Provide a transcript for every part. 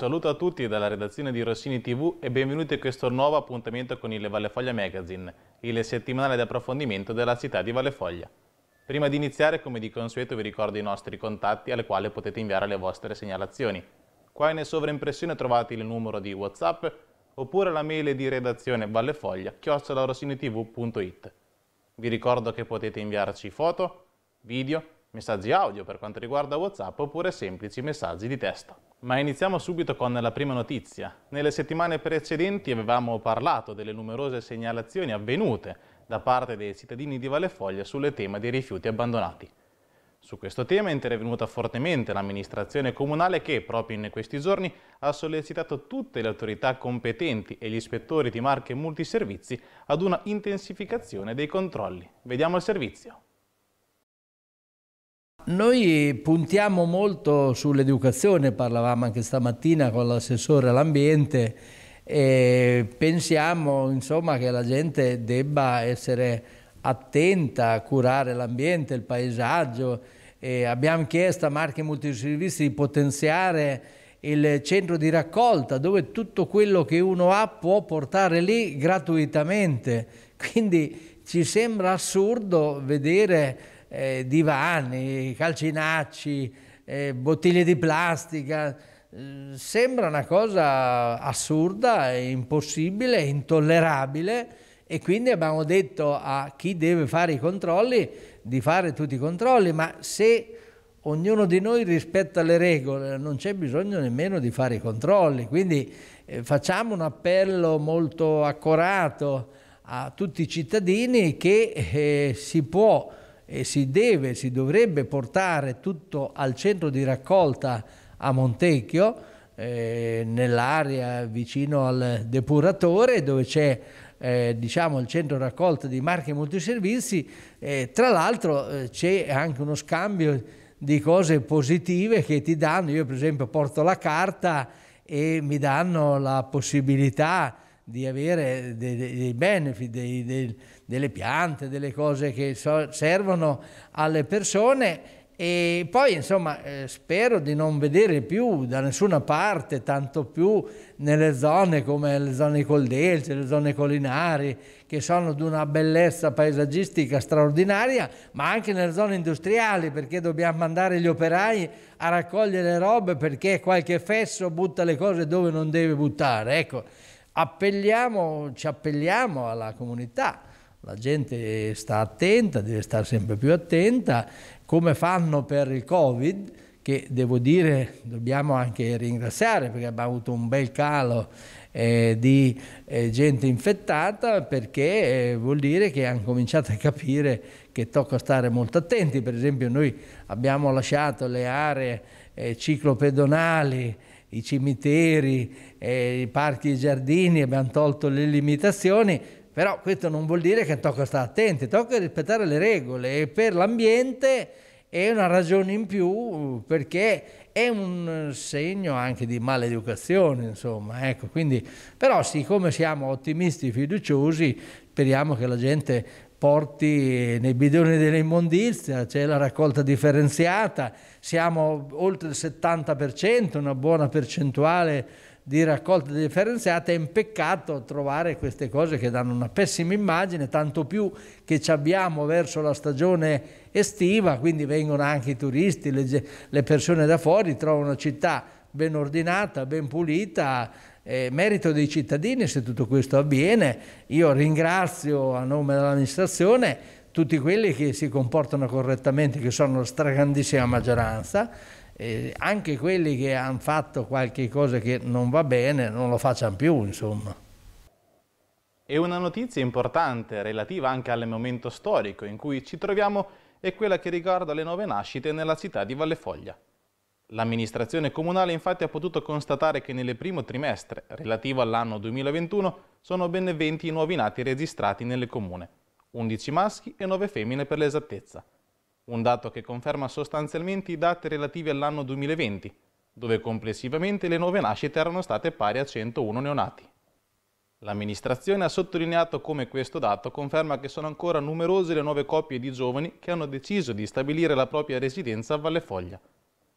saluto a tutti dalla redazione di Rossini TV e benvenuti a questo nuovo appuntamento con il Vallefoglia Magazine, il settimanale di approfondimento della città di Vallefoglia. Prima di iniziare, come di consueto, vi ricordo i nostri contatti alle quali potete inviare le vostre segnalazioni. Qua in sovraimpressione trovate il numero di WhatsApp oppure la mail di redazione vallefoglia rossinitvit Vi ricordo che potete inviarci foto, video, messaggi audio per quanto riguarda WhatsApp oppure semplici messaggi di testo. Ma iniziamo subito con la prima notizia. Nelle settimane precedenti avevamo parlato delle numerose segnalazioni avvenute da parte dei cittadini di Vallefoglia sul tema dei rifiuti abbandonati. Su questo tema è intervenuta fortemente l'amministrazione comunale che, proprio in questi giorni, ha sollecitato tutte le autorità competenti e gli ispettori di marche multiservizi ad una intensificazione dei controlli. Vediamo il servizio. Noi puntiamo molto sull'educazione, parlavamo anche stamattina con l'assessore all'ambiente e pensiamo insomma, che la gente debba essere attenta a curare l'ambiente, il paesaggio. E abbiamo chiesto a Marche Multiservizi di potenziare il centro di raccolta dove tutto quello che uno ha può portare lì gratuitamente. Quindi ci sembra assurdo vedere eh, divani, calcinacci, eh, bottiglie di plastica. Eh, sembra una cosa assurda, impossibile, intollerabile e quindi abbiamo detto a chi deve fare i controlli di fare tutti i controlli, ma se ognuno di noi rispetta le regole, non c'è bisogno nemmeno di fare i controlli, quindi eh, facciamo un appello molto accorato a tutti i cittadini che eh, si può e si deve, si dovrebbe portare tutto al centro di raccolta a Montecchio, eh, nell'area vicino al depuratore dove c'è eh, diciamo il centro raccolta di marche multiservizi, eh, tra l'altro eh, c'è anche uno scambio di cose positive che ti danno, io per esempio porto la carta e mi danno la possibilità di avere dei, dei benefit, dei, dei, delle piante, delle cose che so servono alle persone e poi insomma eh, spero di non vedere più da nessuna parte, tanto più nelle zone come le zone coldelce, le zone collinari, che sono di una bellezza paesaggistica straordinaria, ma anche nelle zone industriali, perché dobbiamo mandare gli operai a raccogliere le robe perché qualche fesso butta le cose dove non deve buttare. Ecco, appelliamo, ci appelliamo alla comunità la gente sta attenta, deve stare sempre più attenta, come fanno per il Covid, che devo dire dobbiamo anche ringraziare perché abbiamo avuto un bel calo eh, di eh, gente infettata perché eh, vuol dire che hanno cominciato a capire che tocca stare molto attenti, per esempio noi abbiamo lasciato le aree eh, ciclopedonali i cimiteri, eh, i parchi e i giardini, abbiamo tolto le limitazioni, però questo non vuol dire che tocca stare attenti, tocca rispettare le regole e per l'ambiente è una ragione in più perché è un segno anche di maleducazione, insomma. Ecco, quindi, però siccome siamo ottimisti, e fiduciosi, speriamo che la gente porti nei bidoni dell'immondizia, c'è la raccolta differenziata, siamo oltre il 70%, una buona percentuale di raccolta differenziata è un peccato trovare queste cose che danno una pessima immagine, tanto più che ci abbiamo verso la stagione estiva, quindi vengono anche i turisti, le, le persone da fuori, trovano una città ben ordinata, ben pulita, eh, merito dei cittadini se tutto questo avviene. Io ringrazio a nome dell'amministrazione tutti quelli che si comportano correttamente, che sono la stragrandissima maggioranza, eh, anche quelli che hanno fatto qualche cosa che non va bene non lo facciano più, insomma. E una notizia importante relativa anche al momento storico in cui ci troviamo è quella che riguarda le nuove nascite nella città di Vallefoglia. L'amministrazione comunale infatti ha potuto constatare che nel primo trimestre, relativo all'anno 2021, sono ben 20 i nuovi nati registrati nelle comune, 11 maschi e 9 femmine per l'esattezza un dato che conferma sostanzialmente i dati relativi all'anno 2020, dove complessivamente le nuove nascite erano state pari a 101 neonati. L'amministrazione ha sottolineato come questo dato conferma che sono ancora numerose le nuove coppie di giovani che hanno deciso di stabilire la propria residenza a Valle Foglia,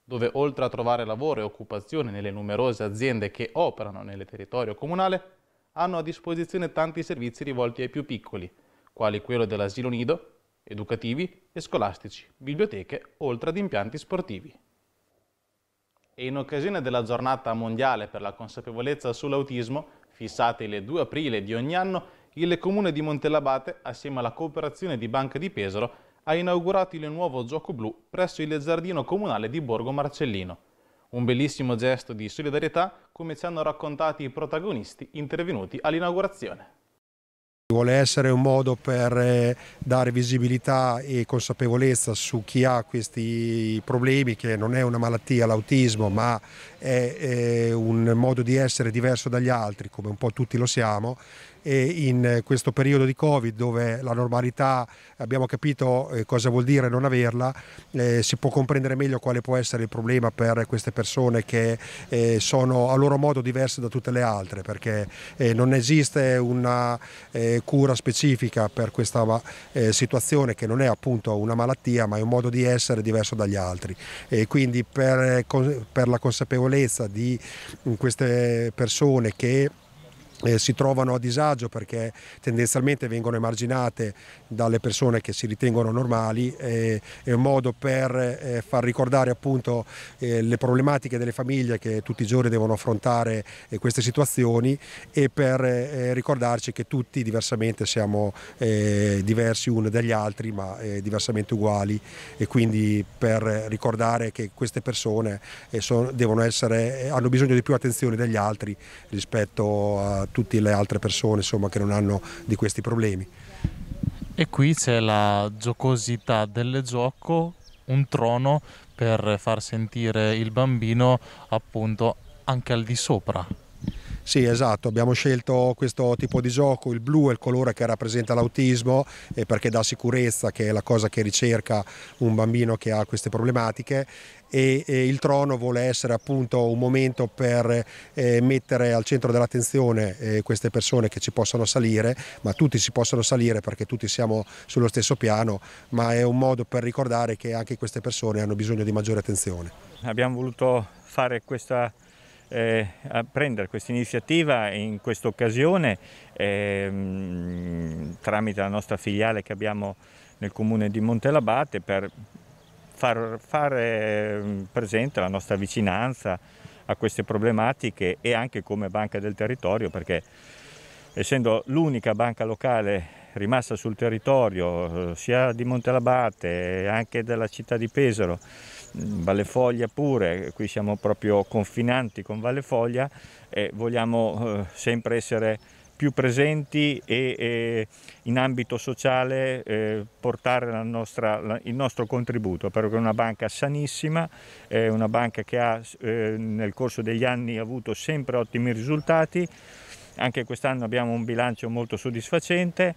dove oltre a trovare lavoro e occupazione nelle numerose aziende che operano nel territorio comunale, hanno a disposizione tanti servizi rivolti ai più piccoli, quali quello dell'asilo nido, educativi e scolastici, biblioteche, oltre ad impianti sportivi. E in occasione della giornata mondiale per la consapevolezza sull'autismo, fissate il 2 aprile di ogni anno, il comune di Montellabate, assieme alla cooperazione di Banca di Pesaro, ha inaugurato il nuovo gioco blu presso il giardino comunale di Borgo Marcellino. Un bellissimo gesto di solidarietà, come ci hanno raccontato i protagonisti intervenuti all'inaugurazione. Vuole essere un modo per eh, dare visibilità e consapevolezza su chi ha questi problemi, che non è una malattia l'autismo, ma è, è un modo di essere diverso dagli altri, come un po' tutti lo siamo, in eh, questo periodo di Covid dove la normalità abbiamo capito eh, cosa vuol dire non averla, eh, si può comprendere meglio quale può essere il problema per queste persone che sono a loro modo diverse da tutte le altre perché non esiste una cura specifica per questa situazione che non è appunto una malattia ma è un modo di essere diverso dagli altri e quindi per, per la consapevolezza di mm, queste persone che eh, si trovano a disagio perché tendenzialmente vengono emarginate dalle persone che si ritengono normali, eh, è un modo per eh, far ricordare appunto eh, le problematiche delle famiglie che tutti i giorni devono affrontare eh, queste situazioni e per eh, ricordarci che tutti diversamente siamo diversi uno dagli altri ma diversamente uguali e quindi per ricordare che queste persone sono, essere, hanno bisogno di più attenzione degli altri rispetto a tutte le altre persone insomma, che non hanno di questi problemi. E qui c'è la giocosità del gioco, un trono per far sentire il bambino appunto anche al di sopra sì, esatto, abbiamo scelto questo tipo di gioco, il blu è il colore che rappresenta l'autismo eh, perché dà sicurezza, che è la cosa che ricerca un bambino che ha queste problematiche e, e il trono vuole essere appunto un momento per eh, mettere al centro dell'attenzione eh, queste persone che ci possono salire, ma tutti si possono salire perché tutti siamo sullo stesso piano, ma è un modo per ricordare che anche queste persone hanno bisogno di maggiore attenzione. Abbiamo voluto fare questa eh, a prendere questa iniziativa in questa occasione ehm, tramite la nostra filiale che abbiamo nel comune di Montelabate per far, fare ehm, presente la nostra vicinanza a queste problematiche e anche come banca del territorio perché essendo l'unica banca locale rimasta sul territorio eh, sia di Montelabate eh, anche della città di Pesaro, mm, Valle Foglia pure, qui siamo proprio confinanti con Valle Foglia e vogliamo eh, sempre essere più presenti e, e in ambito sociale eh, portare nostra, la, il nostro contributo, perché è una banca sanissima, è una banca che ha eh, nel corso degli anni avuto sempre ottimi risultati, anche quest'anno abbiamo un bilancio molto soddisfacente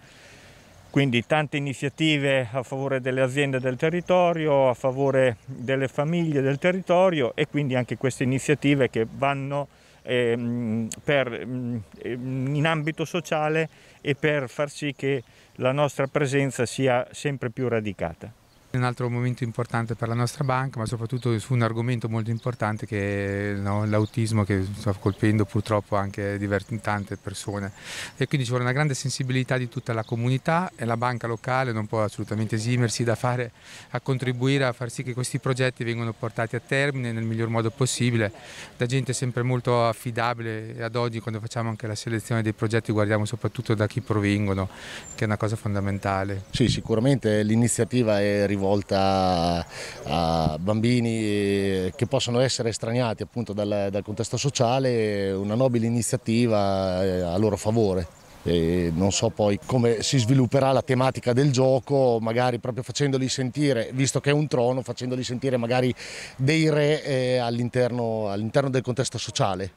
quindi tante iniziative a favore delle aziende del territorio, a favore delle famiglie del territorio e quindi anche queste iniziative che vanno Ehm, per, mm, ehm, in ambito sociale e per far sì che la nostra presenza sia sempre più radicata. Un altro momento importante per la nostra banca, ma soprattutto su un argomento molto importante che è no, l'autismo che sta colpendo purtroppo anche tante persone. E quindi ci vuole una grande sensibilità di tutta la comunità e la banca locale non può assolutamente esimersi da fare, a contribuire a far sì che questi progetti vengano portati a termine nel miglior modo possibile, da gente sempre molto affidabile e ad oggi quando facciamo anche la selezione dei progetti guardiamo soprattutto da chi provengono, che è una cosa fondamentale. Sì, sicuramente l'iniziativa è rivolta rivolta a bambini eh, che possono essere estraniati appunto dal, dal contesto sociale, una nobile iniziativa eh, a loro favore. E non so poi come si svilupperà la tematica del gioco, magari proprio facendoli sentire, visto che è un trono, facendoli sentire magari dei re eh, all'interno all del contesto sociale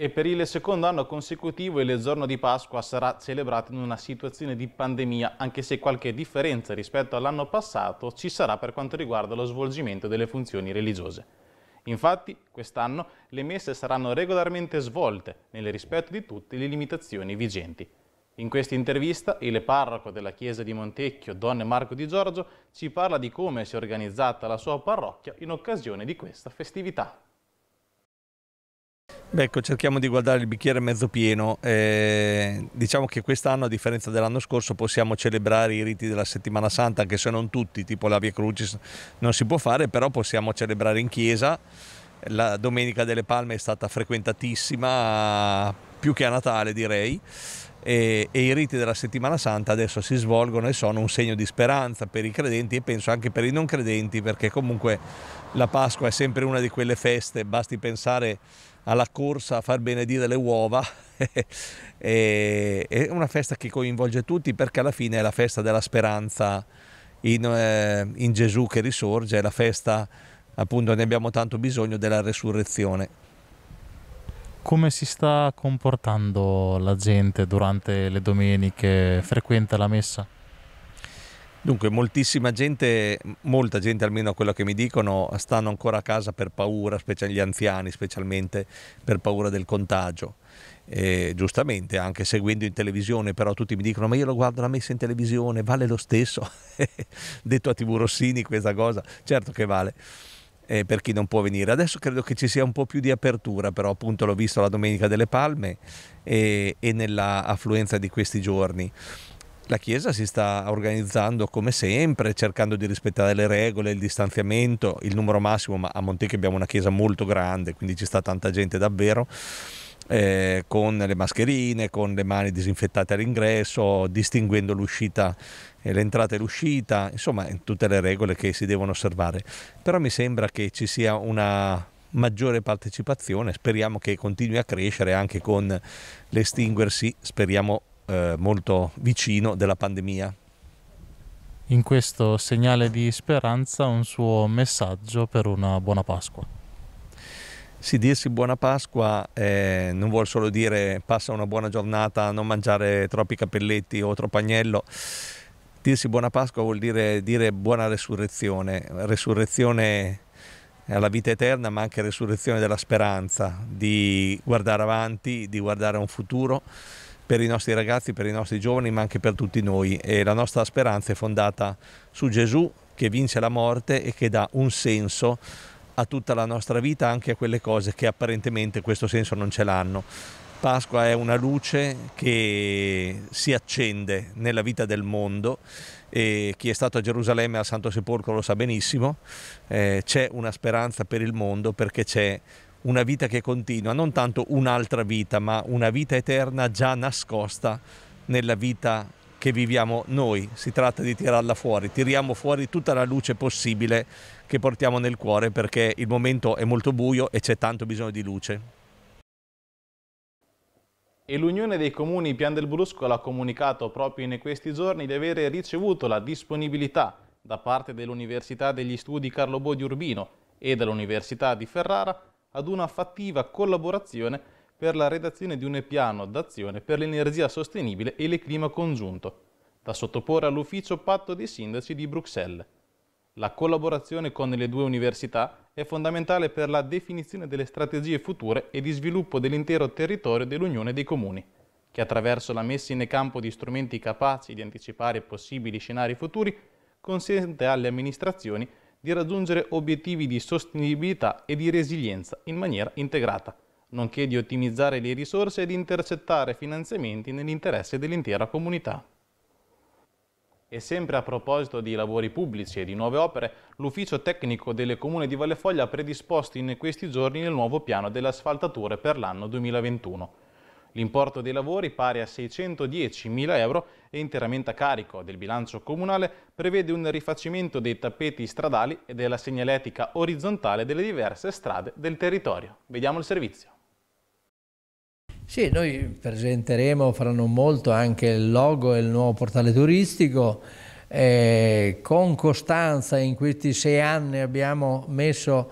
e per il secondo anno consecutivo il giorno di Pasqua sarà celebrato in una situazione di pandemia, anche se qualche differenza rispetto all'anno passato ci sarà per quanto riguarda lo svolgimento delle funzioni religiose. Infatti, quest'anno le messe saranno regolarmente svolte nel rispetto di tutte le limitazioni vigenti. In questa intervista, il parroco della chiesa di Montecchio, Don Marco Di Giorgio, ci parla di come si è organizzata la sua parrocchia in occasione di questa festività ecco, cerchiamo di guardare il bicchiere mezzo pieno. Eh, diciamo che quest'anno, a differenza dell'anno scorso, possiamo celebrare i riti della settimana santa, anche se non tutti, tipo la Via Crucis non si può fare, però possiamo celebrare in chiesa. La Domenica delle Palme è stata frequentatissima, più che a Natale direi. E, e, i riti della settimana santa adesso si svolgono e sono un segno di speranza per i credenti e penso anche per i non credenti perché comunque la Pasqua è sempre una di quelle feste, basti pensare alla corsa a far benedire le uova. è una festa che coinvolge tutti perché alla fine è la festa della speranza in, eh, in Gesù che risorge, è la festa appunto ne abbiamo tanto bisogno della resurrezione. Come si sta comportando la gente durante le domeniche? Frequenta la messa? Dunque, moltissima gente, molta gente almeno a quello che mi dicono, stanno ancora a casa per paura, specialmente gli anziani, specialmente per paura del contagio. E, giustamente, anche seguendo in televisione, però tutti mi dicono: Ma io lo guardo la messa in televisione, vale lo stesso. Detto a TV Rossini questa cosa, certo che vale. Eh, per chi non può venire. Adesso credo che ci sia un po' più di apertura, però appunto l'ho visto la Domenica delle Palme e, e nella affluenza di questi giorni la Chiesa si sta organizzando come sempre, cercando di rispettare le regole, il distanziamento, il numero massimo, ma a Montecchio abbiamo una chiesa molto grande, quindi ci sta tanta gente davvero. Eh, con le mascherine, con le mani disinfettate all'ingresso, distinguendo l'uscita, e l'entrata e l'uscita, insomma tutte le regole che si devono osservare. Però mi sembra che ci sia una maggiore partecipazione, speriamo che continui a crescere anche con l'estinguersi, speriamo eh, molto vicino della pandemia. In questo segnale di speranza un suo messaggio per una buona Pasqua. Sì, dirsi buona Pasqua eh, non vuol solo dire passa una buona giornata, non mangiare troppi capelletti o troppo agnello. Dirsi buona Pasqua vuol dire dire buona resurrezione, resurrezione alla vita eterna, ma anche resurrezione della speranza, di guardare avanti, di guardare a un futuro per i nostri ragazzi, per i nostri giovani, ma anche per tutti noi. E la nostra speranza è fondata su Gesù che vince la morte e che dà un senso a tutta la nostra vita, anche a quelle cose che apparentemente questo senso non ce l'hanno. Pasqua è una luce che si accende nella vita del mondo e chi è stato a Gerusalemme al Santo Sepolcro lo sa benissimo, eh, c'è una speranza per il mondo perché c'è una vita che continua, non tanto un'altra vita, ma una vita eterna già nascosta nella vita che viviamo noi. Si tratta di tirarla fuori, tiriamo fuori tutta la luce possibile che portiamo nel cuore perché il momento è molto buio e c'è tanto bisogno di luce. E l'Unione dei Comuni Pian del Bruscolo ha comunicato proprio in questi giorni di avere ricevuto la disponibilità da parte dell'Università degli Studi Carlo Bo di Urbino e dell'Università di Ferrara ad una fattiva collaborazione per la redazione di un piano d'azione per l'energia sostenibile e il clima congiunto, da sottoporre all'ufficio patto dei sindaci di Bruxelles. La collaborazione con le due università è fondamentale per la definizione delle strategie future e di sviluppo dell'intero territorio dell'Unione dei Comuni, che attraverso la messa in campo di strumenti capaci di anticipare possibili scenari futuri consente alle amministrazioni di raggiungere obiettivi di sostenibilità e di resilienza in maniera integrata, nonché di ottimizzare le risorse e di intercettare finanziamenti nell'interesse dell'intera comunità. E sempre a proposito di lavori pubblici e di nuove opere, l'ufficio tecnico delle comune di Vallefoglia ha predisposto in questi giorni il nuovo piano delle asfaltature per l'anno 2021. L'importo dei lavori, pari a 610.000 euro, è interamente a carico del bilancio comunale, prevede un rifacimento dei tappeti stradali e della segnaletica orizzontale delle diverse strade del territorio. Vediamo il servizio. Sì, noi presenteremo fra non molto anche il logo e il nuovo portale turistico. Eh, con costanza in questi sei anni abbiamo messo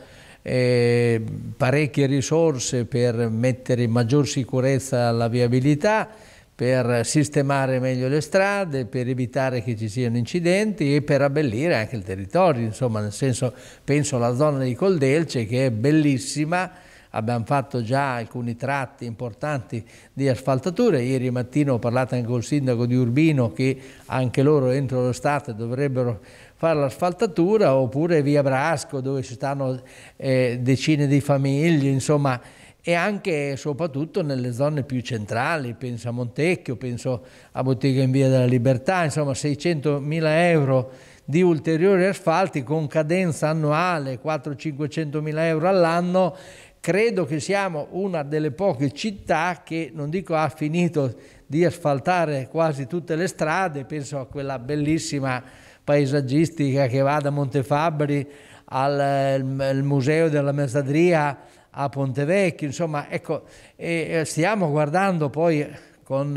eh, parecchie risorse per mettere in maggior sicurezza la viabilità, per sistemare meglio le strade, per evitare che ci siano incidenti e per abbellire anche il territorio, insomma nel senso penso alla zona di Coldelce che è bellissima, abbiamo fatto già alcuni tratti importanti di asfaltature, ieri mattina ho parlato anche col sindaco di Urbino che anche loro entro l'estate dovrebbero fare l'asfaltatura oppure via Brasco dove ci stanno eh, decine di famiglie, insomma e anche e soprattutto nelle zone più centrali, penso a Montecchio, penso a Bottega in Via della Libertà, insomma 600.000 euro di ulteriori asfalti con cadenza annuale 400-500 mila euro all'anno, credo che siamo una delle poche città che, non dico ha finito di asfaltare quasi tutte le strade, penso a quella bellissima paesaggistica che va da Montefabbri al, al Museo della Mezzadria a Pontevecchio, insomma, ecco, e stiamo guardando poi con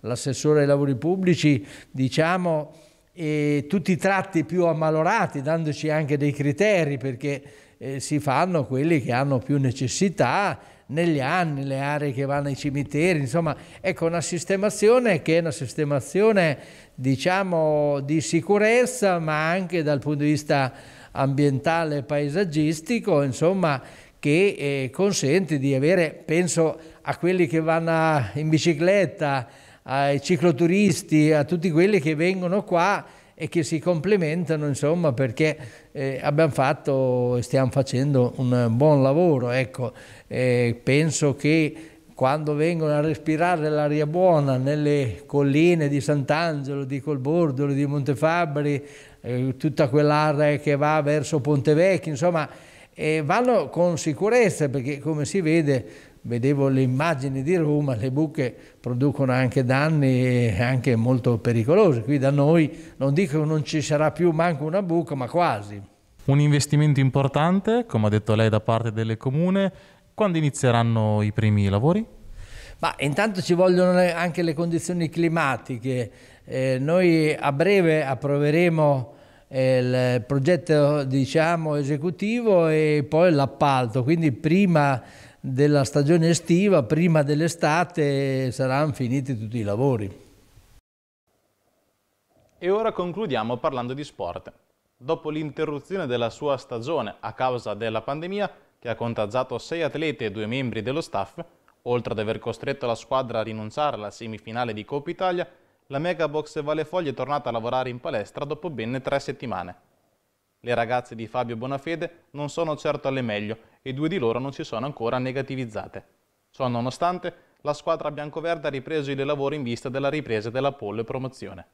l'assessore ai lavori pubblici, diciamo, e tutti i tratti più ammalorati, dandoci anche dei criteri perché eh, si fanno quelli che hanno più necessità, negli anni, le aree che vanno ai cimiteri, insomma, ecco una sistemazione che è una sistemazione diciamo di sicurezza ma anche dal punto di vista ambientale e paesaggistico, insomma, che eh, consente di avere, penso a quelli che vanno in bicicletta, ai cicloturisti, a tutti quelli che vengono qua e che si complementano insomma perché eh, abbiamo fatto e stiamo facendo un buon lavoro ecco eh, penso che quando vengono a respirare l'aria buona nelle colline di Sant'Angelo, di Colbordolo, di Montefabbri, eh, tutta quell'area che va verso Pontevecchio, insomma, eh, vanno con sicurezza perché come si vede vedevo le immagini di Roma, le buche producono anche danni anche molto pericolosi. Qui da noi non dico che non ci sarà più manco una buca, ma quasi. Un investimento importante, come ha detto lei, da parte delle comune. Quando inizieranno i primi lavori? Ma intanto ci vogliono anche le condizioni climatiche. Eh, noi a breve approveremo eh, il progetto diciamo, esecutivo e poi l'appalto, quindi prima della stagione estiva, prima dell'estate saranno finiti tutti i lavori. E ora concludiamo parlando di sport. Dopo l'interruzione della sua stagione a causa della pandemia, che ha contagiato sei atleti e due membri dello staff, oltre ad aver costretto la squadra a rinunciare alla semifinale di Coppa Italia, la Megabox Valefoglie è tornata a lavorare in palestra dopo ben tre settimane. Le ragazze di Fabio Bonafede non sono certo alle meglio e due di loro non si sono ancora negativizzate. Ciò nonostante, la squadra biancoverde ha ripreso i lavori in vista della ripresa della pole promozione.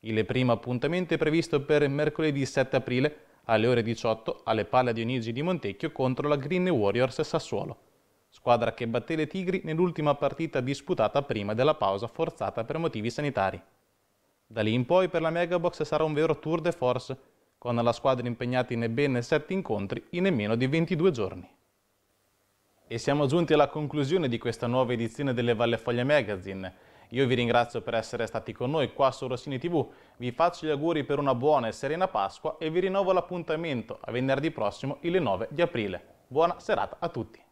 Il primo appuntamento è previsto per mercoledì 7 aprile alle ore 18 alle Palla Dionigi di Montecchio contro la Green Warriors Sassuolo, squadra che batté le Tigri nell'ultima partita disputata prima della pausa forzata per motivi sanitari. Da lì in poi per la Megabox sarà un vero tour de force con la squadra impegnata in ben 7 incontri in nemmeno di 22 giorni. E siamo giunti alla conclusione di questa nuova edizione delle Valle Foglia Magazine. Io vi ringrazio per essere stati con noi qua su Rossini TV, vi faccio gli auguri per una buona e serena Pasqua e vi rinnovo l'appuntamento a venerdì prossimo il 9 di aprile. Buona serata a tutti!